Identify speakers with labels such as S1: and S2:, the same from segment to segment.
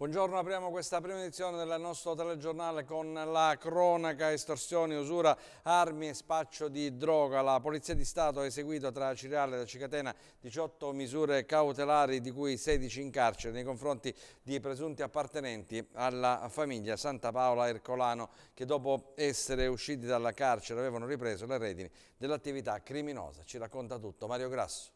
S1: Buongiorno, apriamo questa prima edizione del nostro telegiornale con la cronaca estorsioni, usura, armi e spaccio di droga. La Polizia di Stato ha eseguito tra Ciriale e Cicatena 18 misure cautelari di cui 16 in carcere nei confronti di presunti appartenenti alla famiglia Santa Paola Ercolano che dopo essere usciti dalla carcere avevano ripreso le redini dell'attività criminosa. Ci racconta tutto Mario Grasso.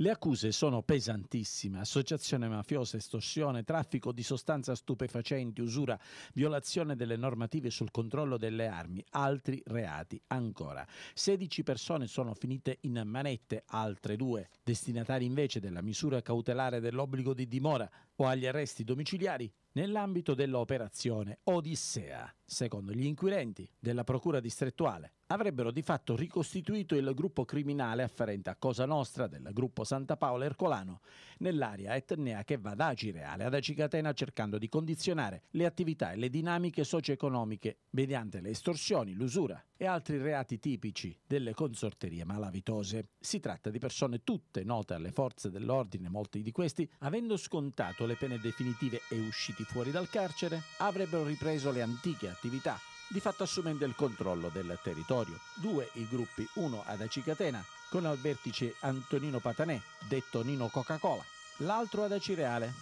S2: Le accuse sono pesantissime: associazione mafiosa, estorsione, traffico di sostanze stupefacenti, usura, violazione delle normative sul controllo delle armi, altri reati ancora. 16 persone sono finite in manette, altre due destinatari invece della misura cautelare dell'obbligo di dimora o agli arresti domiciliari nell'ambito dell'operazione Odissea. Secondo gli inquirenti della Procura distrettuale, avrebbero di fatto ricostituito il gruppo criminale afferente a Cosa Nostra del gruppo Santa Paola Ercolano nell'area etnea che va da Acireale ad Acicatena cercando di condizionare le attività e le dinamiche socio-economiche mediante le estorsioni, l'usura e altri reati tipici delle consorterie malavitose. Si tratta di persone tutte note alle forze dell'ordine, molti di questi, avendo scontato le pene definitive e usciti fuori dal carcere, avrebbero ripreso le antiche attività di fatto assumendo il controllo del territorio. Due i gruppi, uno ad Acicatena, con al vertice Antonino Patanè, detto Nino Coca-Cola, l'altro ad Acireale,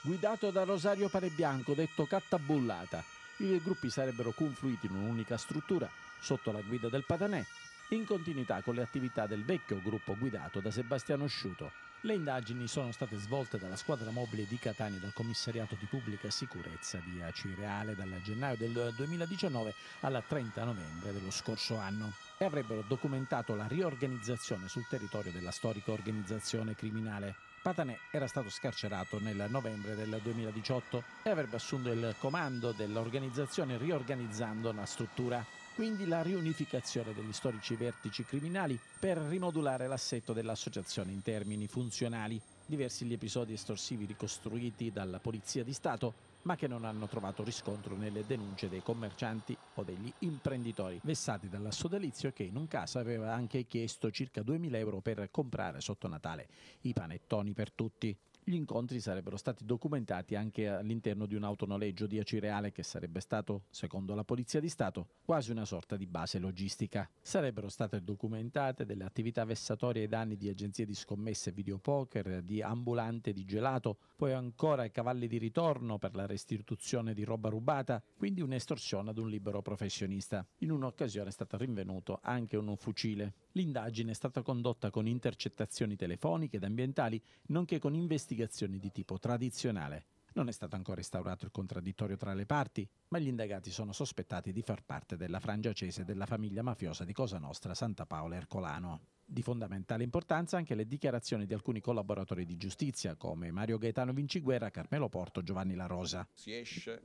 S2: guidato da Rosario Panebianco, detto Cattabullata. I due gruppi sarebbero confluiti in un'unica struttura, sotto la guida del Patanè, in continuità con le attività del vecchio gruppo guidato da Sebastiano Sciuto. Le indagini sono state svolte dalla squadra mobile di Catania e dal commissariato di pubblica sicurezza di Acireale dal gennaio del 2019 al 30 novembre dello scorso anno e avrebbero documentato la riorganizzazione sul territorio della storica organizzazione criminale. Patanè era stato scarcerato nel novembre del 2018 e avrebbe assunto il comando dell'organizzazione riorganizzando la struttura quindi la riunificazione degli storici vertici criminali per rimodulare l'assetto dell'associazione in termini funzionali. Diversi gli episodi estorsivi ricostruiti dalla Polizia di Stato, ma che non hanno trovato riscontro nelle denunce dei commercianti o degli imprenditori vessati dall'assodalizio che in un caso aveva anche chiesto circa 2.000 euro per comprare sotto Natale i panettoni per tutti. Gli incontri sarebbero stati documentati anche all'interno di un autonoleggio di Acireale che sarebbe stato, secondo la Polizia di Stato, quasi una sorta di base logistica. Sarebbero state documentate delle attività vessatorie ai danni di agenzie di scommesse videopoker, di ambulante di gelato, poi ancora i cavalli di ritorno per la restituzione di roba rubata, quindi un'estorsione ad un libero professionista. In un'occasione è stato rinvenuto anche un fucile. L'indagine è stata condotta con intercettazioni telefoniche ed ambientali, nonché con investigazioni investigazioni di tipo tradizionale. Non è stato ancora instaurato il contraddittorio tra le parti, ma gli indagati sono sospettati di far parte della frangiacese della famiglia mafiosa di Cosa Nostra Santa Paola Ercolano. Di fondamentale importanza anche le dichiarazioni di alcuni collaboratori di giustizia come Mario Gaetano Vinciguerra, Carmelo Porto, Giovanni La Rosa.
S3: Si esce,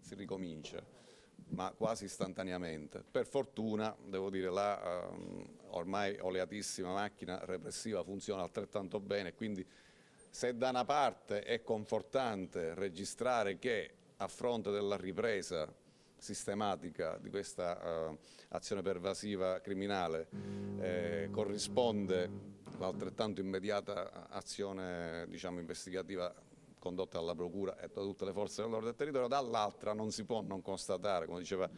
S3: si ricomincia, ma quasi istantaneamente. Per fortuna, devo dire, la ehm, ormai oleatissima macchina repressiva funziona altrettanto bene, quindi se da una parte è confortante registrare che a fronte della ripresa sistematica di questa uh, azione pervasiva criminale eh, corrisponde l'altrettanto immediata azione diciamo, investigativa condotta dalla Procura e da tutte le forze dell'ordine del territorio, dall'altra non si può non constatare, come diceva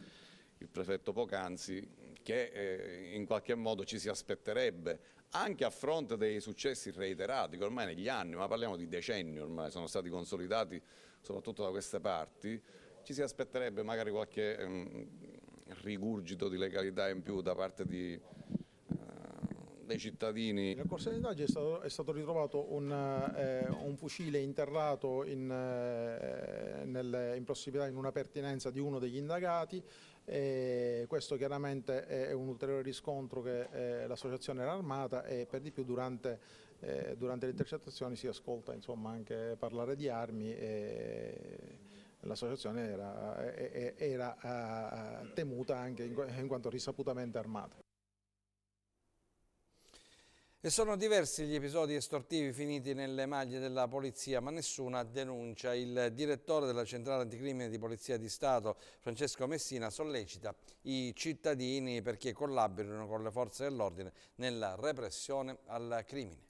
S3: il prefetto Pocanzi, che eh, in qualche modo ci si aspetterebbe anche a fronte dei successi reiterati che ormai negli anni, ma parliamo di decenni ormai, sono stati consolidati soprattutto da queste parti, ci si aspetterebbe magari qualche ehm, rigurgito di legalità in più da parte di, eh, dei cittadini. Nel
S4: corso delle indagini è, è stato, ritrovato un, eh, un fucile interrato in, eh, nel, in prossimità, in una pertinenza di uno degli indagati, e questo chiaramente è un ulteriore riscontro che eh, l'associazione era armata e per di più durante, eh, durante le intercettazioni si ascolta insomma, anche parlare di armi e l'associazione era, era, eh, temuta anche in, in quanto risaputamente armata.
S1: E sono diversi gli episodi estortivi finiti nelle maglie della polizia, ma nessuna denuncia. Il direttore della centrale anticrimine di Polizia di Stato, Francesco Messina, sollecita i cittadini perché collaborino con le forze dell'ordine nella repressione al crimine.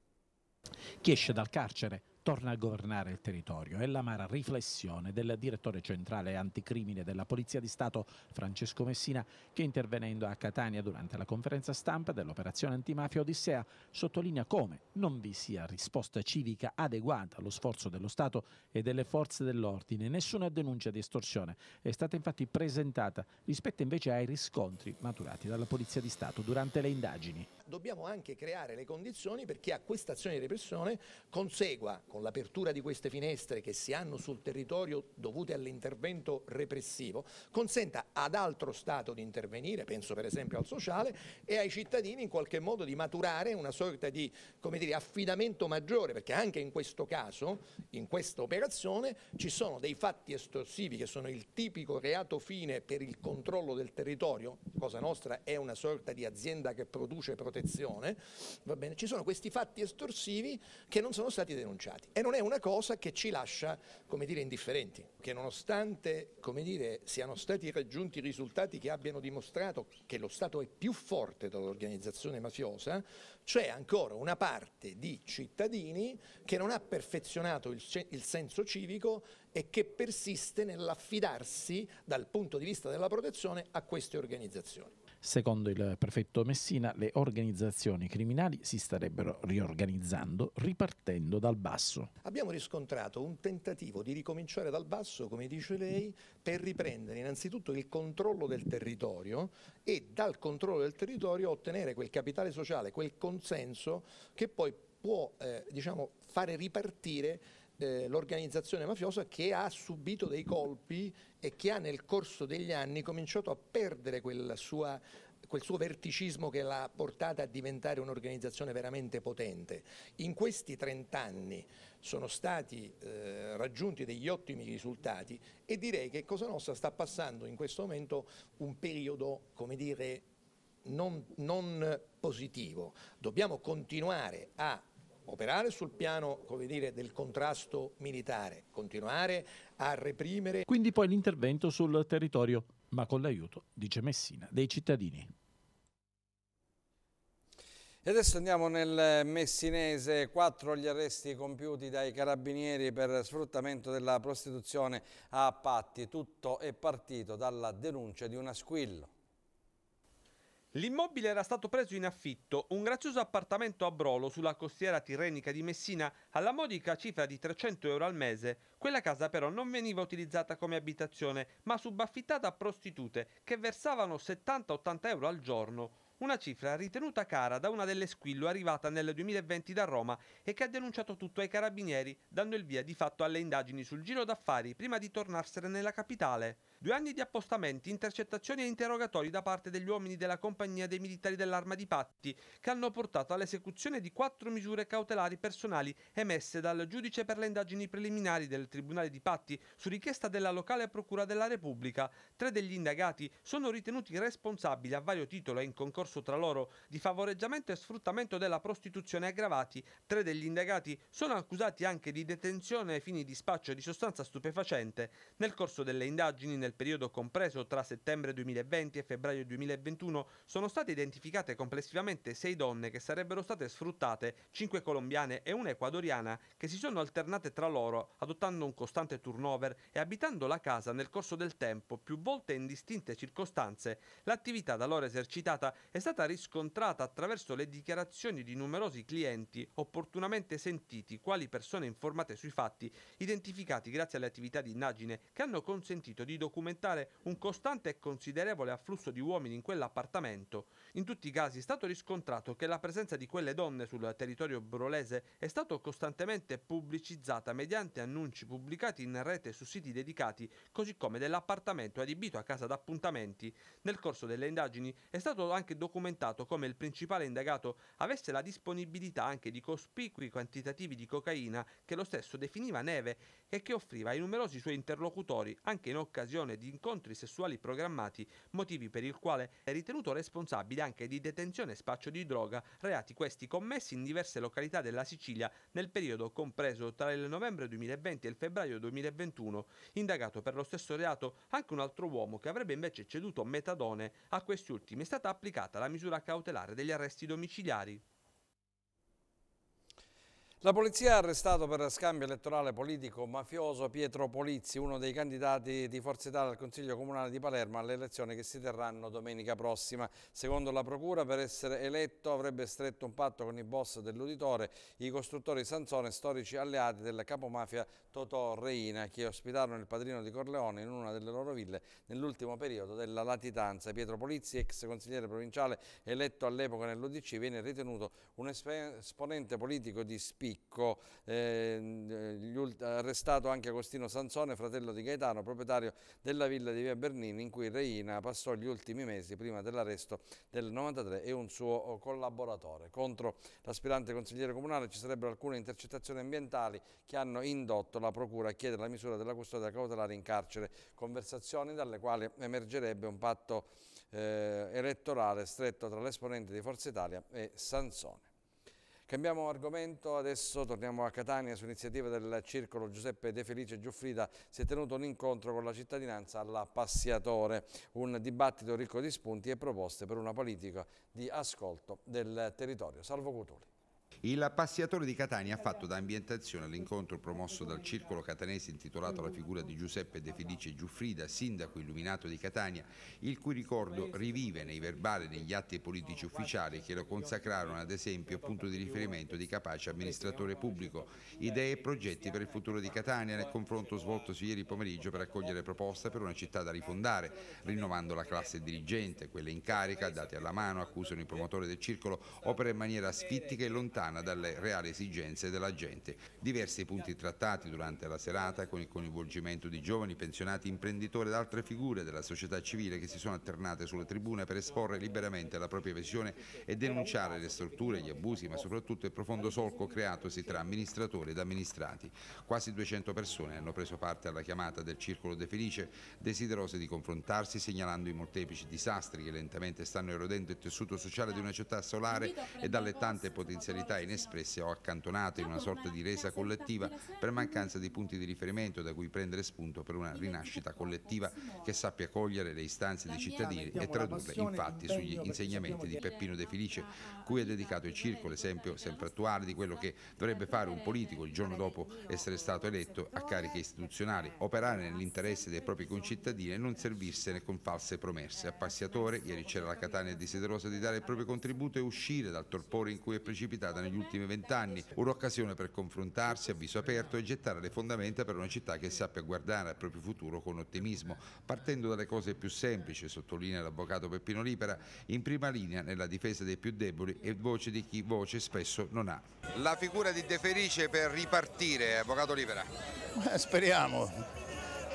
S2: Chi esce dal carcere torna a governare il territorio. È l'amara riflessione del direttore centrale anticrimine della Polizia di Stato Francesco Messina che intervenendo a Catania durante la conferenza stampa dell'operazione antimafia Odissea sottolinea come non vi sia risposta civica adeguata allo sforzo dello Stato e delle forze dell'ordine. Nessuna denuncia di estorsione è stata infatti presentata rispetto invece ai riscontri maturati dalla Polizia di Stato durante le indagini
S3: dobbiamo anche creare le condizioni perché a questa azione di repressione consegua, con l'apertura di queste finestre che si hanno sul territorio dovute all'intervento repressivo, consenta ad altro Stato di intervenire, penso per esempio al sociale, e ai cittadini in qualche modo di maturare una sorta di dire, affidamento maggiore, perché anche in questo caso, in questa operazione, ci sono dei fatti estorsivi che sono il tipico reato fine per il controllo del territorio, Cosa Nostra è una sorta di azienda che produce protezione, protezione, va bene, ci sono questi fatti estorsivi che non sono stati denunciati e non è una cosa che ci lascia, come dire, indifferenti, che nonostante, come dire, siano stati raggiunti risultati che abbiano dimostrato che lo Stato è più forte dall'organizzazione mafiosa, c'è ancora una parte di cittadini che non ha perfezionato il, il senso civico e che persiste nell'affidarsi dal punto di vista della protezione a queste organizzazioni.
S2: Secondo il prefetto Messina, le organizzazioni criminali si starebbero riorganizzando ripartendo dal basso.
S3: Abbiamo riscontrato un tentativo di ricominciare dal basso, come dice lei, per riprendere innanzitutto il controllo del territorio e dal controllo del territorio ottenere quel capitale sociale, quel consenso che poi può eh, diciamo, fare ripartire eh, l'organizzazione mafiosa che ha subito dei colpi e che ha nel corso degli anni cominciato a perdere sua, quel suo verticismo che l'ha portata a diventare un'organizzazione veramente potente. In questi 30 anni sono stati eh, raggiunti degli ottimi risultati e direi che Cosa Nostra sta passando in questo momento un periodo, come dire, non, non positivo. Dobbiamo continuare a operare sul piano dire, del contrasto militare, continuare a reprimere.
S2: Quindi poi l'intervento sul territorio, ma con l'aiuto, dice Messina, dei cittadini.
S1: E adesso andiamo nel Messinese, quattro gli arresti compiuti dai carabinieri per sfruttamento della prostituzione a patti. Tutto è partito
S5: dalla denuncia di una squillo. L'immobile era stato preso in affitto, un grazioso appartamento a Brolo sulla costiera tirrenica di Messina alla modica cifra di 300 euro al mese. Quella casa però non veniva utilizzata come abitazione, ma subaffittata a prostitute che versavano 70-80 euro al giorno. Una cifra ritenuta cara da una delle squillo arrivata nel 2020 da Roma e che ha denunciato tutto ai carabinieri, dando il via di fatto alle indagini sul giro d'affari prima di tornarsene nella capitale. Due anni di appostamenti, intercettazioni e interrogatori da parte degli uomini della compagnia dei militari dell'arma di Patti, che hanno portato all'esecuzione di quattro misure cautelari personali emesse dal giudice per le indagini preliminari del Tribunale di Patti su richiesta della locale Procura della Repubblica. Tre degli indagati sono ritenuti responsabili a vario titolo e in concorso concorso tra loro di favoreggiamento e sfruttamento della prostituzione aggravati, tre degli indagati sono accusati anche di detenzione ai fini di spaccio di sostanza stupefacente. Nel corso delle indagini, nel periodo compreso tra settembre 2020 e febbraio 2021, sono state identificate complessivamente sei donne che sarebbero state sfruttate, cinque colombiane e una ecuadoriana, che si sono alternate tra loro, adottando un costante turnover e abitando la casa nel corso del tempo, più volte in distinte circostanze. L'attività da loro esercitata è stata riscontrata attraverso le dichiarazioni di numerosi clienti opportunamente sentiti, quali persone informate sui fatti, identificati grazie alle attività di indagine che hanno consentito di documentare un costante e considerevole afflusso di uomini in quell'appartamento. In tutti i casi è stato riscontrato che la presenza di quelle donne sul territorio brolese è stata costantemente pubblicizzata mediante annunci pubblicati in rete su siti dedicati, così come dell'appartamento adibito a casa d'appuntamenti. Nel corso delle indagini è stato anche documentato documentato come il principale indagato avesse la disponibilità anche di cospicui quantitativi di cocaina che lo stesso definiva neve e che offriva ai numerosi suoi interlocutori, anche in occasione di incontri sessuali programmati, motivi per il quale è ritenuto responsabile anche di detenzione e spaccio di droga, reati questi commessi in diverse località della Sicilia nel periodo compreso tra il novembre 2020 e il febbraio 2021, indagato per lo stesso reato anche un altro uomo che avrebbe invece ceduto metadone a questi ultimi è stata applicata la misura cautelare degli arresti domiciliari. La polizia ha arrestato per scambio
S1: elettorale politico-mafioso Pietro Polizzi, uno dei candidati di Forza Italia al Consiglio Comunale di Palermo alle elezioni che si terranno domenica prossima. Secondo la Procura, per essere eletto avrebbe stretto un patto con i boss dell'uditore, i costruttori Sanzone, storici alleati della capomafia Totò Reina, che ospitarono il padrino di Corleone in una delle loro ville nell'ultimo periodo della latitanza. Pietro Polizzi, ex consigliere provinciale eletto all'epoca nell'Udc, viene ritenuto un esponente politico di spicco Picco, ehm, eh, arrestato anche Agostino Sansone, fratello di Gaetano, proprietario della villa di Via Bernini in cui Reina passò gli ultimi mesi prima dell'arresto del 93 e un suo oh, collaboratore. Contro l'aspirante consigliere comunale ci sarebbero alcune intercettazioni ambientali che hanno indotto la procura a chiedere la misura della custodia cautelare in carcere, conversazioni dalle quali emergerebbe un patto eh, elettorale stretto tra l'esponente di Forza Italia e Sansone. Cambiamo argomento, adesso torniamo a Catania su iniziativa del Circolo Giuseppe De Felice Giuffrida si è tenuto un incontro con la cittadinanza alla Passiatore, un dibattito ricco di spunti e proposte per una politica di ascolto del territorio. Salvo Cutuli.
S6: Il Passiatore di Catania ha fatto da ambientazione all'incontro promosso dal Circolo Catanese intitolato alla figura di Giuseppe De Felice Giuffrida, sindaco illuminato di Catania, il cui ricordo rivive nei verbali e negli atti politici ufficiali che lo consacrarono ad esempio punto di riferimento di capace amministratore pubblico, idee e progetti per il futuro di Catania nel confronto svoltosi ieri pomeriggio per accogliere proposte per una città da rifondare, rinnovando la classe dirigente, quelle in carica, date alla mano, accusano i promotori del circolo, opera in maniera sfittica e lontana lontana dalle reali esigenze della gente. Diversi punti trattati durante la serata con il coinvolgimento di giovani, pensionati, imprenditori ed altre figure della società civile che si sono alternate sulle tribune per esporre liberamente la propria visione e denunciare le strutture, gli abusi ma soprattutto il profondo solco creatosi tra amministratori ed amministrati. Quasi 200 persone hanno preso parte alla chiamata del Circolo De Felice, desiderose di confrontarsi segnalando i molteplici disastri che lentamente stanno erodendo il tessuto sociale di una città solare e dalle tante potenzialità difficoltà inespresse o accantonate in una sorta di resa collettiva per mancanza di punti di riferimento da cui prendere spunto per una rinascita collettiva che sappia cogliere le istanze dei cittadini e tradurle in fatti sugli insegnamenti di Peppino De Felice, cui è dedicato il circo, l'esempio sempre attuale di quello che dovrebbe fare un politico il giorno dopo essere stato eletto a cariche istituzionali, operare nell'interesse dei propri concittadini e non servirsene con false promesse. A Passiatore, ieri c'era la Catania desiderosa di dare il proprio contributo e uscire dal torpore in cui è precipitata negli ultimi vent'anni, un'occasione per confrontarsi a viso aperto e gettare le fondamenta per una città che sappia guardare al proprio futuro con ottimismo, partendo dalle cose più semplici, sottolinea l'avvocato Peppino Libera, in prima linea nella difesa dei più deboli e voce di chi voce spesso non ha. La figura di De Felice per ripartire, avvocato Libera.
S7: speriamo,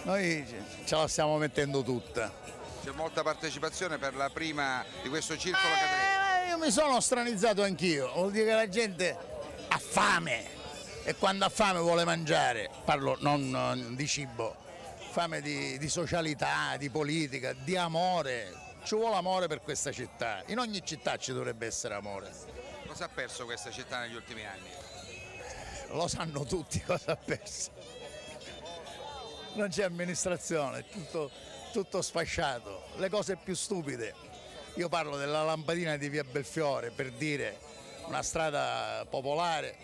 S7: noi ce la stiamo mettendo tutta.
S6: C'è molta partecipazione per la prima di questo circolo catenese
S7: io mi sono stranizzato anch'io, vuol dire che la gente ha fame e quando ha fame vuole mangiare, parlo non di cibo, fame di, di socialità, di politica, di amore, ci vuole amore per questa città, in ogni città ci dovrebbe essere amore.
S6: Cosa ha perso questa città negli ultimi anni?
S7: Lo sanno tutti cosa ha perso, non c'è amministrazione, è tutto, tutto sfasciato, le cose più stupide. Io parlo della lampadina di via Belfiore per dire una strada popolare,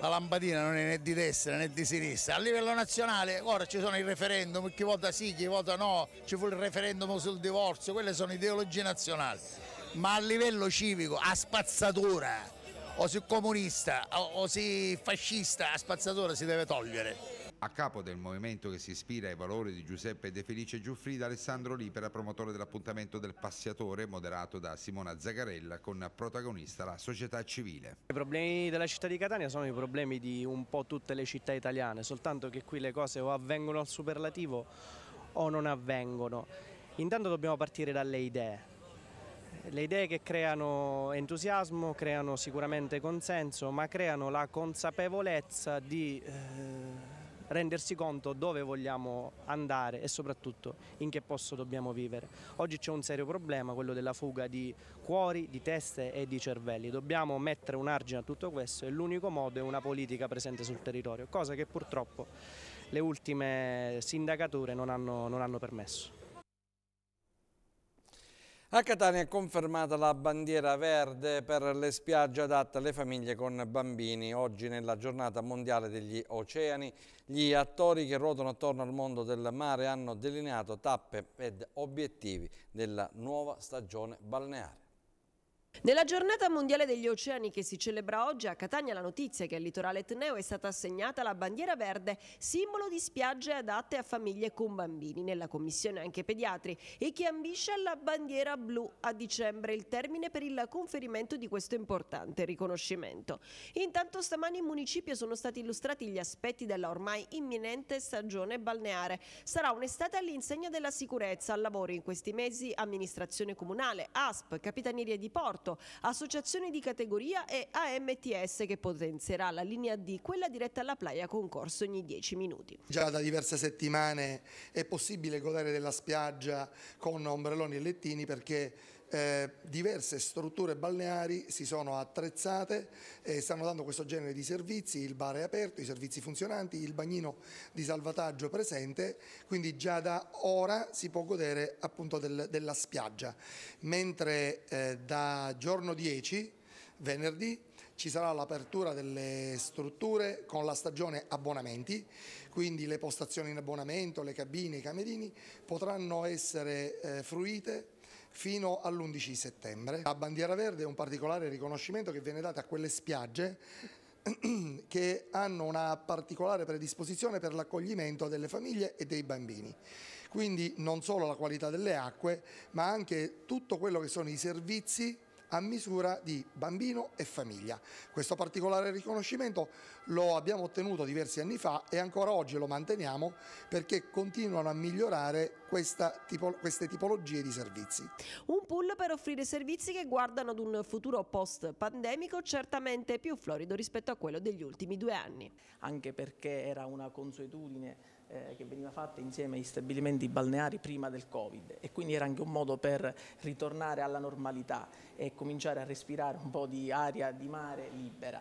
S7: la lampadina non è né di destra né di sinistra. A livello nazionale ora ci sono i referendum, chi vota sì, chi vota no, ci fu il referendum sul divorzio, quelle sono ideologie nazionali. Ma a livello civico, a spazzatura, o si comunista o, o si fascista, a spazzatura si deve togliere
S6: a capo del movimento che si ispira ai valori di Giuseppe De Felice Giuffrida, Alessandro Lipera, promotore dell'appuntamento del Passiatore, moderato da Simona Zagarella, con protagonista la società civile.
S2: I problemi della città di Catania sono i problemi di un po' tutte le città italiane, soltanto che qui le cose o avvengono al superlativo o non avvengono. Intanto dobbiamo partire dalle idee. Le idee che creano entusiasmo, creano sicuramente consenso, ma creano la consapevolezza di... Eh rendersi conto dove vogliamo andare e soprattutto in che posto dobbiamo vivere. Oggi c'è un serio problema, quello della fuga di cuori, di teste e di cervelli. Dobbiamo mettere un argine a tutto questo e l'unico modo è una politica presente sul territorio, cosa che purtroppo
S8: le ultime sindacature non hanno, non hanno permesso. A
S1: Catania è confermata la bandiera verde per le spiagge adatte alle famiglie con bambini. Oggi nella giornata mondiale degli oceani gli attori che ruotano attorno al mondo del mare hanno delineato tappe ed obiettivi della nuova stagione balneare.
S9: Nella giornata mondiale degli oceani che si celebra oggi a Catania la notizia è che al litorale etneo è stata assegnata la bandiera verde, simbolo di spiagge adatte a famiglie con bambini, nella commissione anche pediatri, e che ambisce alla bandiera blu a dicembre, il termine per il conferimento di questo importante riconoscimento. Intanto stamani in municipio sono stati illustrati gli aspetti della ormai imminente stagione balneare. Sarà un'estate all'insegna della sicurezza, al lavoro in questi mesi amministrazione comunale, ASP, capitaneria di porto, moto, associazioni di categoria e AMTS che potenzierà la linea D, quella diretta alla playa con corso ogni 10 minuti.
S4: Già da diverse settimane è possibile godere della spiaggia con ombrelloni e lettini perché eh, diverse strutture balneari si sono attrezzate e stanno dando questo genere di servizi, il bar è aperto, i servizi funzionanti, il bagnino di salvataggio presente, quindi già da ora si può godere appunto del, della spiaggia, mentre eh, da giorno 10 venerdì ci sarà l'apertura delle strutture con la stagione abbonamenti, quindi le postazioni in abbonamento, le cabine, i camerini potranno essere eh, fruite fino all'11 settembre. La bandiera verde è un particolare riconoscimento che viene dato a quelle spiagge che hanno una particolare predisposizione per l'accoglimento delle famiglie e dei bambini. Quindi non solo la qualità delle acque, ma anche tutto quello che sono i servizi a misura di bambino e famiglia. Questo particolare riconoscimento lo abbiamo ottenuto diversi anni fa e ancora oggi lo manteniamo perché continuano a migliorare tipo, queste tipologie di servizi.
S9: Un pool per offrire servizi che guardano ad un futuro post pandemico certamente più florido rispetto a quello degli ultimi due anni. Anche perché era una
S10: consuetudine eh, che veniva fatta insieme agli stabilimenti balneari prima del Covid e quindi era anche un modo per ritornare alla normalità e cominciare a respirare un po' di aria di mare libera.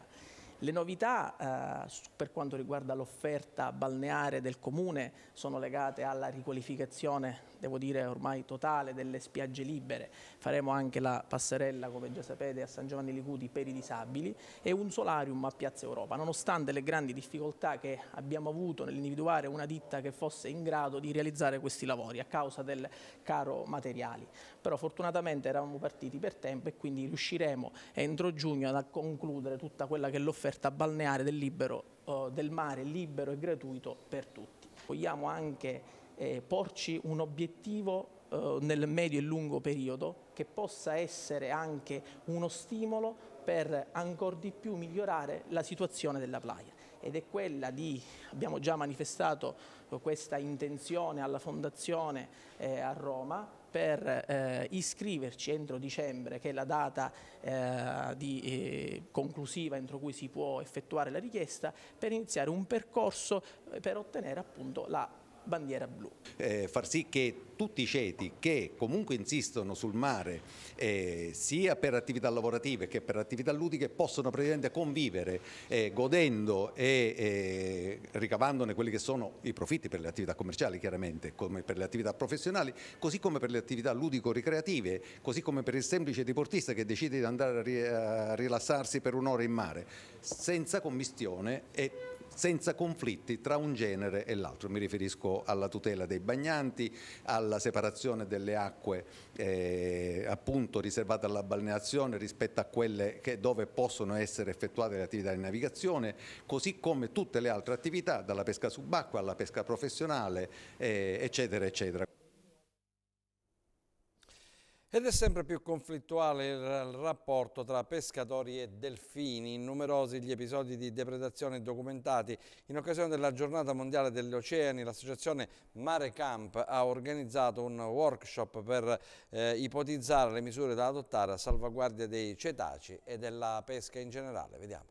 S10: Le novità eh, per quanto riguarda l'offerta balneare del comune sono legate alla riqualificazione devo dire ormai totale delle spiagge libere, faremo anche la passerella come già sapete a San Giovanni Licudi per i disabili e un solarium a Piazza Europa, nonostante le grandi difficoltà che abbiamo avuto nell'individuare una ditta che fosse in grado di realizzare questi lavori a causa del caro materiali, però fortunatamente eravamo partiti per tempo e quindi riusciremo entro giugno a concludere tutta quella che è l'offerta balneare del libero eh, del mare libero e gratuito per tutti. Vogliamo anche eh, porci un obiettivo eh, nel medio e lungo periodo che possa essere anche uno stimolo per ancora di più migliorare la situazione della playa ed è quella di, abbiamo già manifestato eh, questa intenzione alla Fondazione eh, a Roma per eh, iscriverci entro dicembre, che è la data eh, di, eh, conclusiva entro cui si può effettuare la richiesta, per iniziare un percorso eh, per ottenere appunto la bandiera blu.
S3: Eh, far sì che tutti i ceti che comunque insistono sul mare eh, sia per attività lavorative che per attività ludiche possono praticamente convivere eh, godendo e eh, ricavandone quelli che sono i profitti per le attività commerciali chiaramente come per le attività professionali così come per le attività ludico-ricreative così come per il semplice deportista che decide di andare a rilassarsi per un'ora in mare senza commistione e senza conflitti tra un genere e l'altro. Mi riferisco alla tutela dei bagnanti, alla separazione delle acque eh, appunto riservate alla balneazione rispetto a quelle che, dove possono essere effettuate le attività di navigazione, così come tutte le altre attività, dalla pesca subacquea alla pesca professionale, eh, eccetera, eccetera.
S1: Ed è sempre più conflittuale il rapporto tra pescatori e delfini, numerosi gli episodi di depredazione documentati. In occasione della giornata mondiale degli oceani, l'associazione Mare Camp ha organizzato un workshop per eh, ipotizzare le misure da adottare a salvaguardia dei cetaci e della pesca in generale. Vediamo.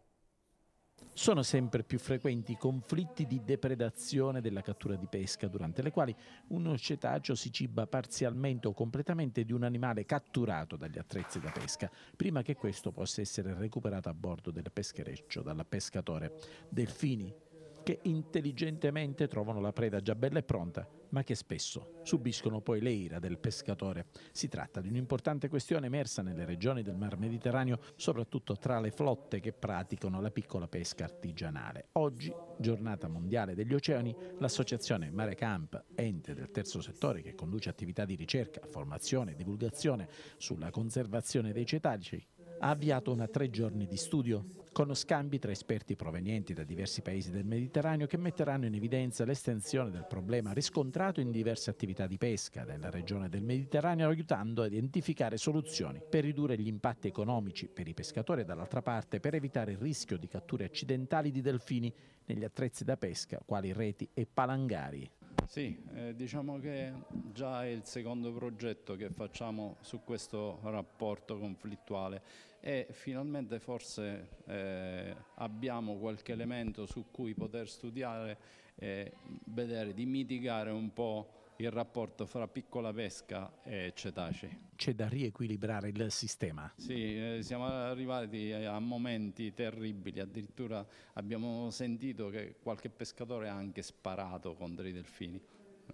S2: Sono sempre più frequenti i conflitti di depredazione della cattura di pesca, durante le quali uno cetaceo si ciba parzialmente o completamente di un animale catturato dagli attrezzi da pesca, prima che questo possa essere recuperato a bordo del peschereccio dal pescatore. Delfini che intelligentemente trovano la preda già bella e pronta ma che spesso subiscono poi le ira del pescatore. Si tratta di un'importante questione emersa nelle regioni del Mar Mediterraneo, soprattutto tra le flotte che praticano la piccola pesca artigianale. Oggi, giornata mondiale degli oceani, l'associazione Mare Camp, ente del terzo settore che conduce attività di ricerca, formazione e divulgazione sulla conservazione dei cetacei, ha avviato una tre giorni di studio con scambi tra esperti provenienti da diversi paesi del Mediterraneo che metteranno in evidenza l'estensione del problema riscontrato in diverse attività di pesca della regione del Mediterraneo, aiutando a identificare soluzioni per ridurre gli impatti economici per i pescatori e dall'altra parte per evitare il rischio di catture accidentali di delfini negli attrezzi da pesca, quali reti e palangari.
S11: Sì, eh, diciamo che già è il secondo progetto che facciamo su questo rapporto conflittuale e finalmente forse eh, abbiamo qualche elemento su cui poter studiare e vedere di mitigare un po' il rapporto fra piccola pesca e cetacei.
S2: C'è da riequilibrare il sistema?
S11: Sì, eh, siamo arrivati a momenti terribili, addirittura abbiamo sentito che qualche pescatore ha anche sparato contro i delfini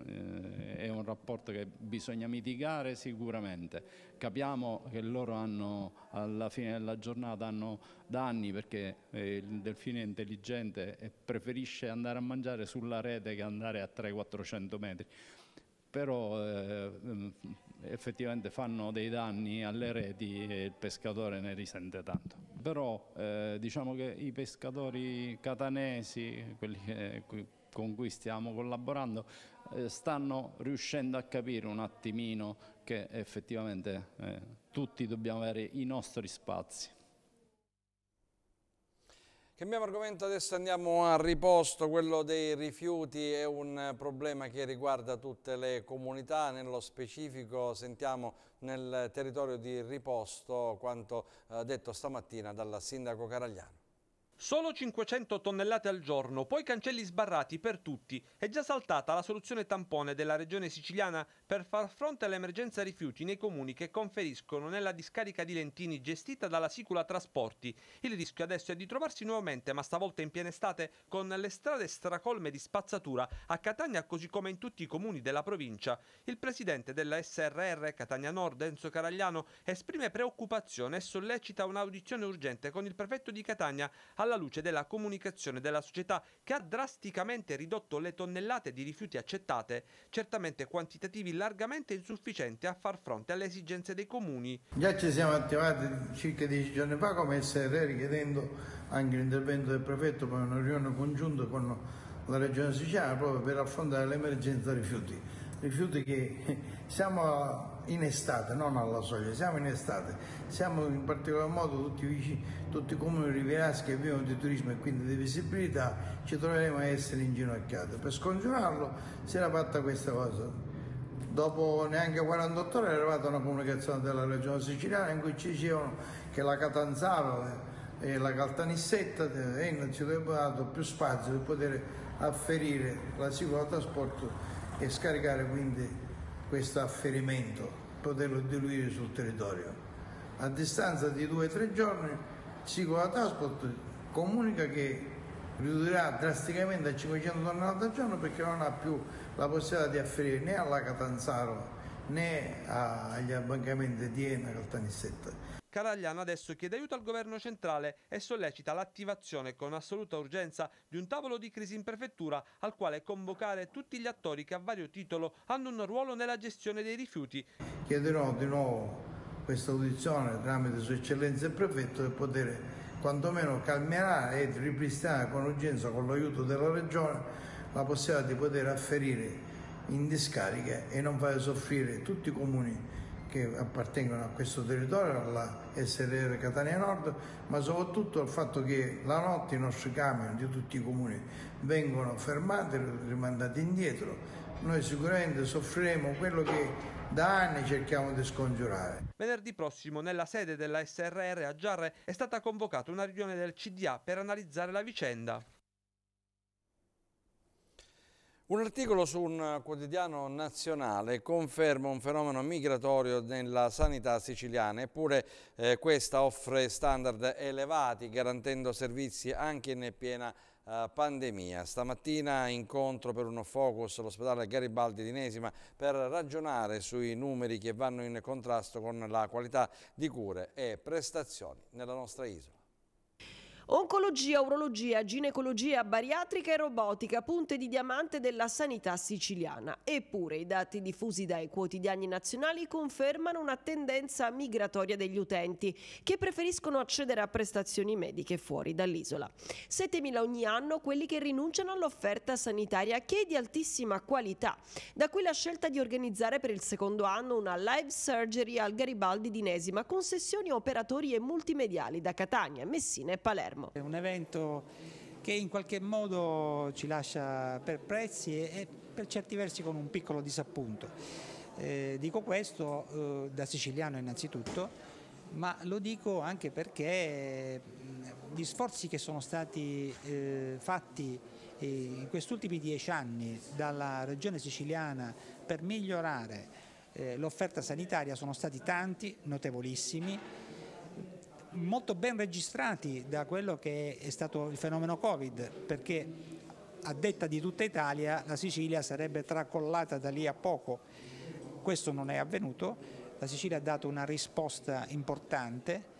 S11: eh, è un rapporto che bisogna mitigare sicuramente. Capiamo che loro hanno, alla fine della giornata hanno danni perché eh, il delfino è intelligente e eh, preferisce andare a mangiare sulla rete che andare a 300-400 metri però eh, mm, effettivamente fanno dei danni alle reti e il pescatore ne risente tanto. Però eh, diciamo che i pescatori catanesi, quelli che, eh, con cui stiamo collaborando eh, stanno riuscendo a capire un attimino che effettivamente eh, tutti dobbiamo avere i nostri spazi.
S1: Cambiamo argomento, adesso andiamo a riposto, quello dei rifiuti è un problema che riguarda tutte le comunità, nello specifico sentiamo nel territorio di riposto quanto eh, detto stamattina dal
S5: sindaco Caragliano. Solo 500 tonnellate al giorno, poi cancelli sbarrati per tutti. È già saltata la soluzione tampone della regione siciliana per far fronte all'emergenza rifiuti nei comuni che conferiscono nella discarica di Lentini gestita dalla Sicula Trasporti. Il rischio adesso è di trovarsi nuovamente, ma stavolta in piena estate, con le strade stracolme di spazzatura a Catania così come in tutti i comuni della provincia. Il presidente della SRR Catania Nord, Enzo Caragliano, esprime preoccupazione e sollecita un'audizione urgente con il prefetto di Catania alla luce della comunicazione della società che ha drasticamente ridotto le tonnellate di rifiuti accettate, certamente quantitativi largamente insufficienti a far fronte alle esigenze dei comuni.
S12: Già ci siamo attivati circa dieci giorni fa come SRE richiedendo anche l'intervento del prefetto per una riunione congiunta con la regione siciliana proprio per affrontare l'emergenza rifiuti. Rifiuti che siamo in estate, non alla soglia, siamo in estate, siamo in particolar modo tutti, vicini, tutti i comuni riviras che vivono di turismo e quindi di visibilità, ci troveremo a essere inginocchiati. Per scongiurarlo si era fatta questa cosa. Dopo neanche 48 ore è arrivata una comunicazione della regione siciliana in cui ci dicevano che la Catanzaro e la Caltanissetta non ci avrebbe dato più spazio per poter afferire la sicurezza sport e scaricare quindi questo afferimento, poterlo diluire sul territorio. A distanza di due o tre giorni, Sicola Tasport comunica che ridurrà drasticamente a 500 tonnellate al giorno perché non ha più la possibilità di afferire né alla Catanzaro né agli abbancamenti di Ena Caltanissetta.
S5: Caragliano adesso chiede aiuto al governo centrale e sollecita l'attivazione con assoluta urgenza di un tavolo di crisi in prefettura al quale convocare tutti gli attori che a vario titolo hanno un ruolo nella gestione dei rifiuti.
S12: Chiederò di nuovo questa audizione tramite Sua Eccellenza il Prefetto per poter quantomeno calmerare e ripristinare con urgenza, con l'aiuto della Regione, la possibilità di poter afferire in discarica e non fare soffrire tutti i comuni che appartengono a questo territorio, alla SRR Catania Nord, ma soprattutto al fatto che la notte i nostri camion di tutti i comuni vengono fermati, e rimandati indietro. Noi sicuramente soffriremo quello che da anni cerchiamo di scongiurare.
S5: Venerdì prossimo nella sede della SRR a Giarre è stata convocata una riunione del CDA per analizzare la vicenda.
S1: Un articolo su un quotidiano nazionale conferma un fenomeno migratorio nella sanità siciliana, eppure eh, questa offre standard elevati garantendo servizi anche in piena eh, pandemia. Stamattina incontro per uno focus all'ospedale Garibaldi di Nesima per ragionare sui numeri che vanno in contrasto con la qualità di cure e prestazioni nella nostra isola.
S9: Oncologia, urologia, ginecologia, bariatrica e robotica, punte di diamante della sanità siciliana. Eppure i dati diffusi dai quotidiani nazionali confermano una tendenza migratoria degli utenti che preferiscono accedere a prestazioni mediche fuori dall'isola. 7.000 ogni anno quelli che rinunciano all'offerta sanitaria che è di altissima qualità. Da qui la scelta di organizzare per il secondo anno una live surgery al Garibaldi di Nesima con sessioni operatorie e multimediali da Catania, Messina e Palermo. Palermo. È
S8: un evento che in qualche modo ci lascia perplessi e per certi versi con un piccolo disappunto. Eh, dico questo eh, da siciliano innanzitutto, ma lo dico anche perché gli sforzi che sono stati eh, fatti eh, in questi ultimi dieci anni dalla regione siciliana per migliorare eh, l'offerta sanitaria sono stati tanti, notevolissimi molto ben registrati da quello che è stato il fenomeno Covid, perché a detta di tutta Italia la Sicilia sarebbe tracollata da lì a poco. Questo non è avvenuto, la Sicilia ha dato una risposta importante,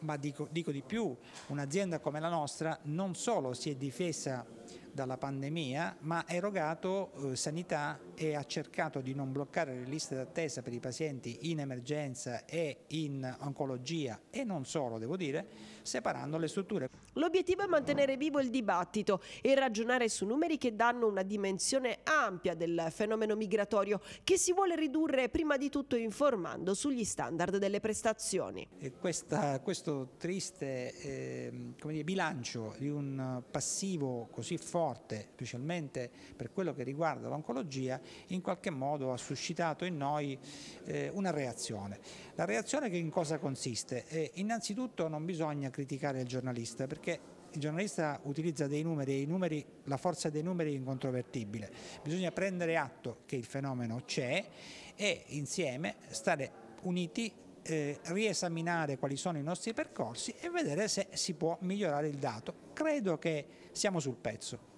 S8: ma dico, dico di più, un'azienda come la nostra non solo si è difesa dalla pandemia, ma ha erogato eh, sanità e ha cercato di non bloccare le liste d'attesa per i pazienti in emergenza e in oncologia e non solo, devo dire, separando le strutture.
S9: L'obiettivo è mantenere vivo il dibattito e ragionare su numeri che danno una dimensione ampia del fenomeno migratorio che si vuole ridurre prima di tutto informando sugli standard delle prestazioni.
S8: Questa, questo triste eh, dire, bilancio di un passivo così forte, specialmente per quello che riguarda l'oncologia, in qualche modo ha suscitato in noi eh, una reazione. La reazione che in cosa consiste? Eh, innanzitutto non bisogna criticare il giornalista perché il giornalista utilizza dei numeri e numeri, la forza dei numeri è incontrovertibile. Bisogna prendere atto che il fenomeno c'è e insieme stare uniti eh, riesaminare quali sono i nostri percorsi e vedere se si può migliorare il dato. Credo che siamo sul pezzo.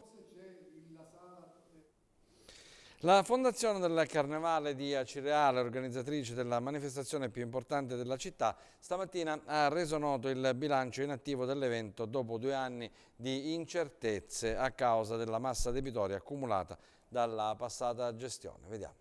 S1: La fondazione del Carnevale di Acireale, organizzatrice della manifestazione più importante della città, stamattina ha reso noto il bilancio inattivo dell'evento dopo due anni di incertezze a causa della massa debitoria accumulata dalla passata gestione. Vediamo.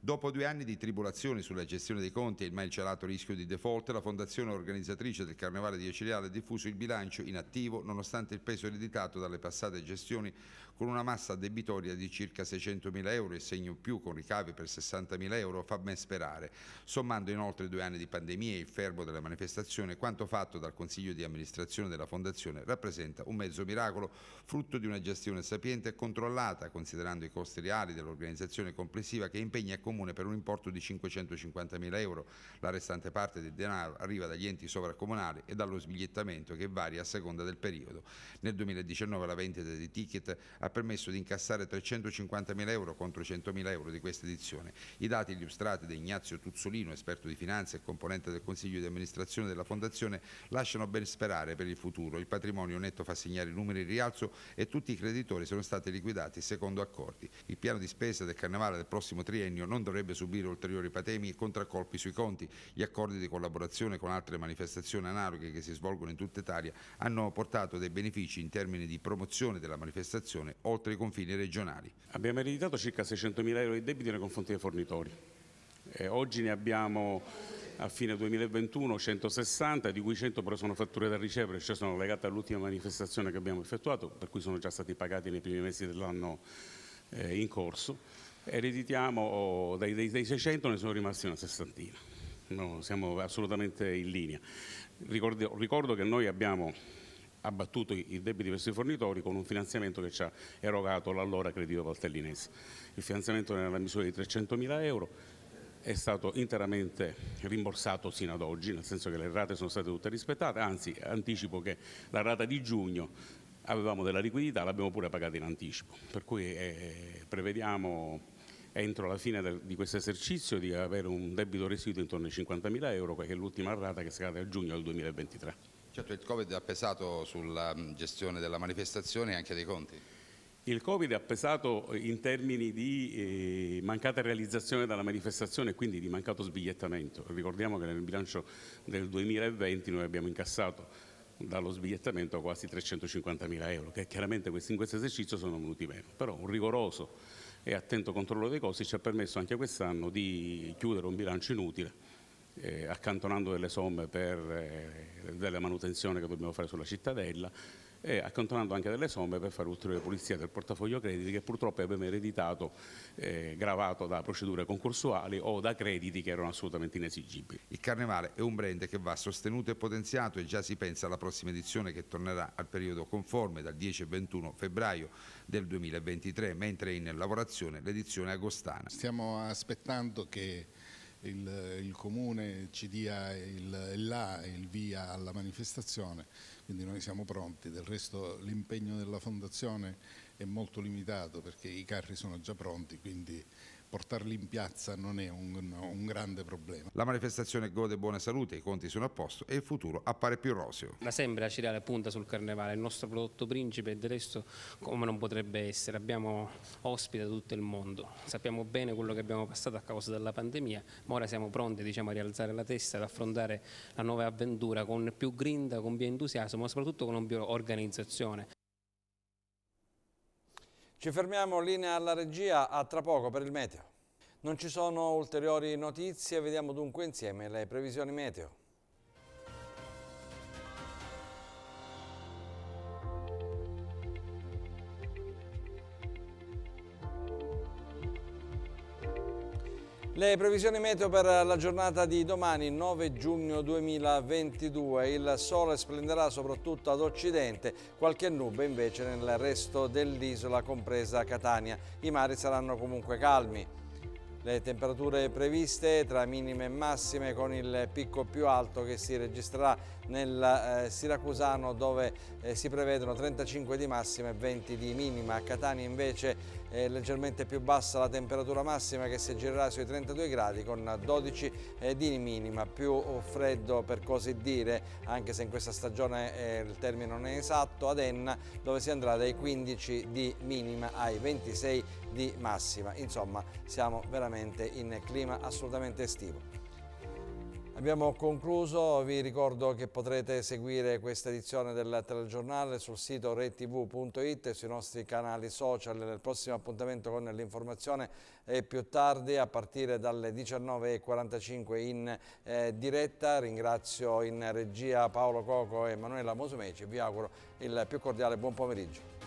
S6: Dopo due anni di tribolazioni sulla gestione dei conti e il mai celato rischio di default, la fondazione organizzatrice del Carnevale di Eciliale ha diffuso il bilancio inattivo nonostante il peso ereditato dalle passate gestioni con una massa debitoria di circa 600.000 euro e segno più con ricavi per 60.000 euro fa ben sperare, sommando inoltre due anni di pandemia e il fermo della manifestazione, quanto fatto dal Consiglio di amministrazione della Fondazione rappresenta un mezzo miracolo, frutto di una gestione sapiente e controllata, considerando i costi reali dell'organizzazione complessiva che impegna a comune per un importo di 550.000 euro. La restante parte del denaro arriva dagli enti sovracomunali e dallo sbigliettamento che varia a seconda del periodo. Nel 2019 la vendita dei ticket ha permesso di incassare 350.000 euro contro 100.000 euro di questa edizione. I dati illustrati da Ignazio Tuzzolino, esperto di finanza e componente del Consiglio di amministrazione della Fondazione, lasciano ben sperare per il futuro. Il patrimonio netto fa segnare i numeri in rialzo e tutti i creditori sono stati liquidati secondo accordi. Il piano di spesa del Carnevale del prossimo triennio non non dovrebbe subire ulteriori patemi e contraccolpi sui conti. Gli accordi di collaborazione con altre manifestazioni analoghe che si svolgono in tutta Italia hanno portato dei benefici in termini di promozione della manifestazione oltre i confini regionali.
S13: Abbiamo ereditato circa 600.000 euro di debiti nei confronti dei fornitori. E eh, oggi ne abbiamo a fine 2021 160, di cui 100 però sono fatture da ricevere, cioè sono legate all'ultima manifestazione che abbiamo effettuato, per cui sono già stati pagati nei primi mesi dell'anno eh, in corso ereditiamo dai, dai, dai 600 ne sono rimasti una sessantina, no, siamo assolutamente in linea. Ricordo, ricordo, che noi abbiamo abbattuto i debiti verso i fornitori con un finanziamento che ci ha erogato l'allora credito valtellinese. Il finanziamento era nella misura di 300.000 euro, è stato interamente rimborsato sino ad oggi, nel senso che le rate sono state tutte rispettate, anzi anticipo che la rata di giugno avevamo della liquidità, l'abbiamo pure pagata in anticipo, per cui eh, prevediamo entro la fine del, di questo esercizio di avere un debito residuo intorno ai 50.000 euro, che è l'ultima rata che scade a giugno del 2023. Certo, il Covid ha pesato sulla mm, gestione della manifestazione e anche dei conti. Il Covid ha pesato eh, in termini di eh, mancata realizzazione della manifestazione e quindi di mancato sbigliettamento. Ricordiamo che nel bilancio del 2020 noi abbiamo incassato dallo sbigliettamento quasi 350 mila euro, che chiaramente in questo esercizio sono venuti meno, però un rigoroso e attento controllo dei costi ci ha permesso anche quest'anno di chiudere un bilancio inutile eh, accantonando delle somme per eh, della manutenzione che dobbiamo fare sulla cittadella e accantonando anche delle somme per fare ulteriore pulizia del portafoglio crediti che purtroppo abbiamo ereditato eh, gravato da procedure concorsuali o da crediti che erano assolutamente inesigibili. Il Carnevale è un brand che va sostenuto e potenziato e già si pensa alla prossima edizione
S6: che tornerà al periodo conforme dal 10 al 21 febbraio del 2023, mentre è in lavorazione l'edizione agostana. Stiamo aspettando che il, il Comune ci dia il, il là il via alla manifestazione
S3: quindi noi siamo pronti, del resto l'impegno della Fondazione è molto limitato perché
S7: i carri sono già pronti, quindi portarli in piazza non è un, un, grande problema.
S6: La manifestazione gode buona salute, i conti sono a posto e il futuro appare più roseo.
S8: Ma sempre la cereale punta sul carnevale, il nostro prodotto principe e del resto come non potrebbe essere, abbiamo ospite da tutto il mondo, sappiamo bene quello che abbiamo passato a causa della pandemia, ma ora siamo pronti diciamo, a rialzare la testa, ad affrontare la nuova avventura con più grinda, con più entusiasmo, ma soprattutto con più organizzazione.
S1: Ci fermiamo in linea alla regia a tra poco per il meteo. Non ci sono ulteriori notizie, vediamo dunque insieme le previsioni meteo. Le previsioni meteo per la giornata di domani 9 giugno 2022. Il sole splenderà soprattutto ad occidente, qualche nube invece nel resto dell'isola compresa Catania. I mari saranno comunque calmi. Le temperature previste tra minime e massime con il picco più alto che si registrerà nel eh, Siracusano dove eh, si prevedono 35 di massima e 20 di minima. A Catania invece è leggermente più bassa la temperatura massima che si aggirerà sui 32 gradi con 12 eh, di minima, più freddo per così dire, anche se in questa stagione eh, il termine non è esatto, ad Enna dove si andrà dai 15 di minima ai 26 di massima. Insomma siamo veramente in clima assolutamente estivo. Abbiamo concluso, vi ricordo che potrete seguire questa edizione del telegiornale sul sito retv.it e sui nostri canali social. Il prossimo appuntamento con l'informazione è più tardi a partire dalle 19.45 in eh, diretta. Ringrazio in regia Paolo Coco e Emanuela Mosumeci vi auguro il più cordiale buon pomeriggio.